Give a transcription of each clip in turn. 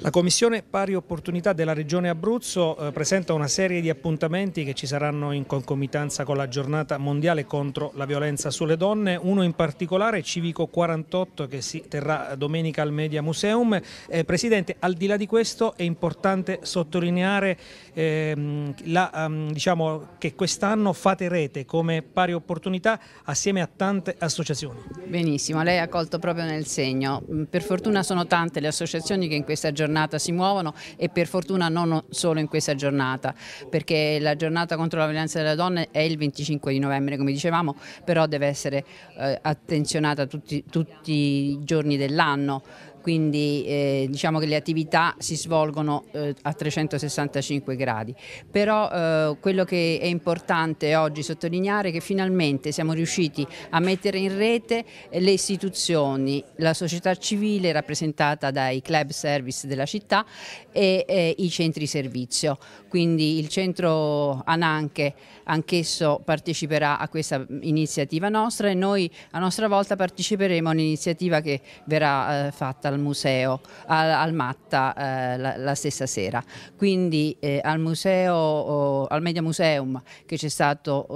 La Commissione Pari Opportunità della Regione Abruzzo eh, presenta una serie di appuntamenti che ci saranno in concomitanza con la giornata mondiale contro la violenza sulle donne, uno in particolare Civico 48 che si terrà domenica al Media Museum. Eh, Presidente, al di là di questo è importante sottolineare ehm, la, ehm, diciamo, che quest'anno fate rete come Pari Opportunità assieme a tante associazioni. Benissimo, lei ha colto proprio nel segno. Mm, per fortuna sono tante le associazioni che in questa questa giornata si muovono e per fortuna non solo in questa giornata, perché la giornata contro la violenza delle donne è il 25 di novembre, come dicevamo, però deve essere eh, attenzionata tutti, tutti i giorni dell'anno quindi eh, diciamo che le attività si svolgono eh, a 365 gradi. Però eh, quello che è importante oggi sottolineare è che finalmente siamo riusciti a mettere in rete le istituzioni, la società civile rappresentata dai club service della città e i centri servizio. Quindi il centro Ananche anch'esso parteciperà a questa iniziativa nostra e noi a nostra volta parteciperemo a un'iniziativa che verrà eh, fatta al al museo, al, al Matta eh, la, la, stessa sera. Quindi eh, al museo, oh, al Media Museum che ci è stato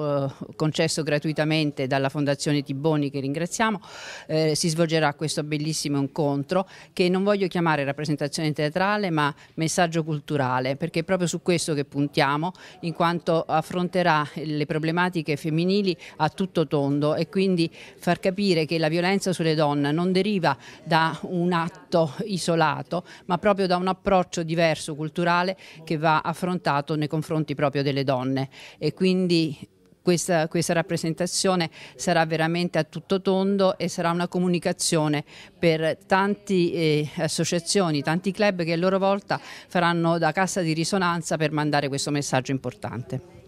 eh, concesso gratuitamente dalla Fondazione Tibboni, che ringraziamo, eh, si svolgerà questo bellissimo incontro che non voglio chiamare rappresentazione teatrale ma messaggio culturale perché è proprio su questo che puntiamo in quanto affronterà le problematiche femminili a tutto tondo e quindi far capire che la violenza sulle donne non deriva da una atto isolato, ma proprio da un approccio diverso, culturale, che va affrontato nei confronti proprio delle donne. E quindi questa, questa, rappresentazione sarà veramente a tutto tondo e sarà una comunicazione per tante eh, associazioni, tanti club che a loro volta faranno da cassa di risonanza per mandare questo messaggio importante.